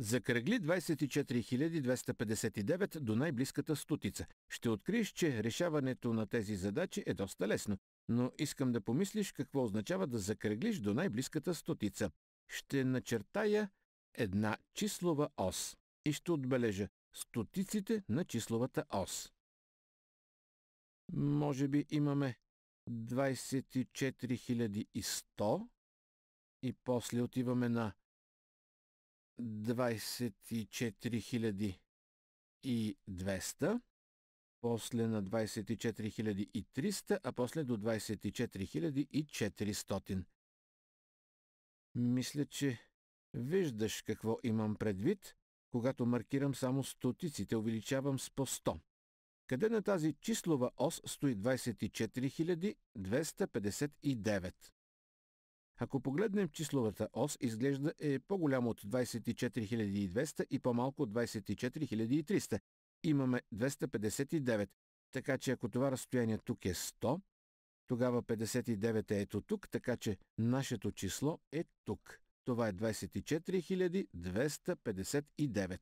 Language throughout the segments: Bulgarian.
Закръгли 24259 до най-близката стотица. Ще откриеш, че решаването на тези задачи е доста лесно, но искам да помислиш какво означава да закръглиш до най-близката стотица. Ще начертая една числова ос и ще отбележа стотиците на числовата ос. Може би имаме 24100 и после отиваме на 24259. 24 200, после на 24 300, а после до 24 400. Мисля, че виждаш какво имам предвид, когато маркирам само стотиците, увеличавам с по 100 къде на тази числова ос стои 24259. Ако погледнем числовата ос, изглежда е по-голямо от 24200 и по-малко от 24300. Имаме 259, така че ако това разстояние тук е 100, тогава 59 е ето тук, така че нашето число е тук. Това е 24259.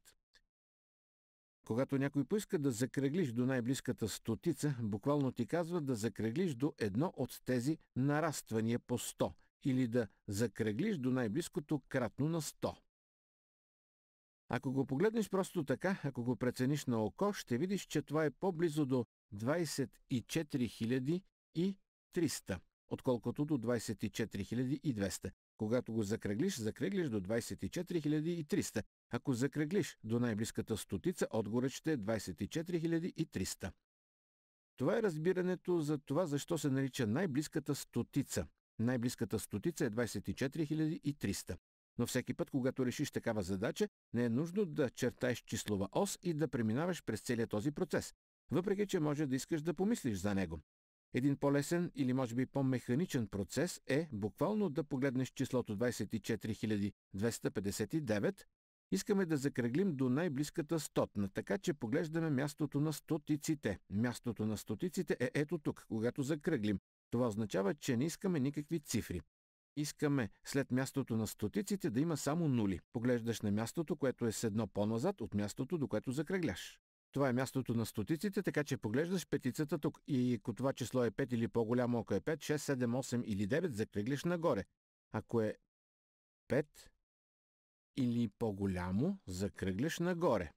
Когато някой поиска да закръглиш до най-близката стотица, буквално ти казва да закръглиш до едно от тези нараствания по 100 – или да закръглиш до най-близкото кратно на 100. Ако го погледнеш просто така, ако го прецениш на око, ще видиш, че това е по-близо до 24 300, отколкото до 24 200. Когато го закръглиш, закръглиш до 24 300. Ако закръглиш до най-близката стотица, отгоре ще е 24 300. Това е разбирането за това, защо се нарича най-близката стотица. Най-близката стотица е 24 300. Но всеки път, когато решиш такава задача, не е нужно да чертаеш числова ос и да преминаваш през целият този процес, въпреки че може да искаш да помислиш за него. Един по-лесен или може би по-механичен процес е буквално да погледнеш числото 24259. Искаме да закръглим до най-близката стотна, така че поглеждаме мястото на стотиците. Мястото на стотиците е ето тук, когато закръглим. Това означава, че не искаме никакви цифри. Искаме след мястото на стотиците да има само нули. Поглеждаш на мястото, което е с едно по-назад от мястото, до което закръгляш. Това е мястото на стотиците, така че поглеждаш петицата тук и ако това число е 5 или по-голямо, ако е 5, 6, 7, 8 или 9, закръгляш нагоре. Ако е 5 или по-голямо, закръгляш нагоре.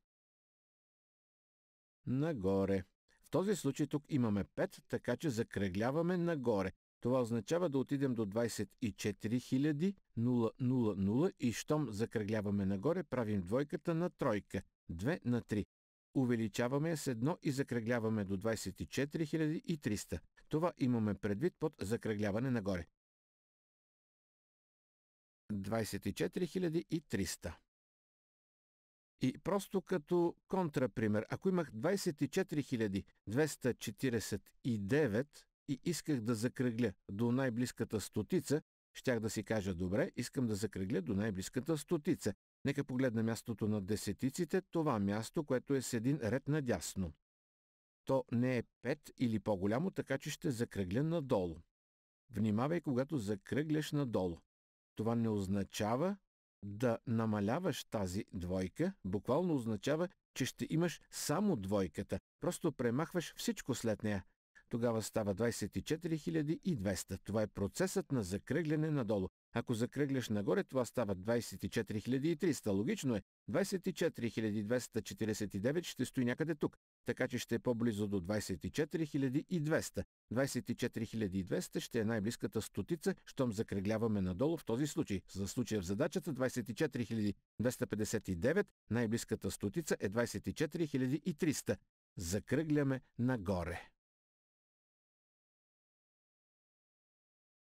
Нагоре. В този случай тук имаме 5, така че закръгляваме нагоре. Това означава да отидем до 24 000 и щом закръгляваме нагоре, правим двойката на тройка. 2 на 3. Увеличаваме с едно и закръгляваме до 24 300. Това имаме предвид под закръгляване нагоре. 24 300. И просто като контрапример, ако имах 24 249 и исках да закръгля до най-близката стотица, щях да си кажа добре, искам да закръгля до най-близката стотица. Нека погледна мястото на десетиците, това място, което е с един ред надясно. То не е 5 или по-голямо, така че ще закръгля надолу. Внимавай, когато закръгляш надолу. Това не означава, да намаляваш тази двойка буквално означава, че ще имаш само двойката. Просто премахваш всичко след нея. Тогава става 24 200. Това е процесът на закръгляне надолу. Ако закръгляш нагоре, това става 24 300. Логично е. 24 249 ще стои някъде тук, така че ще е по-близо до 24 200. 24 ще е най-близката стотица, щом закръгляваме надолу в този случай. За случая в задачата 24 259, най-близката стотица е 24 300. Закръгляме нагоре.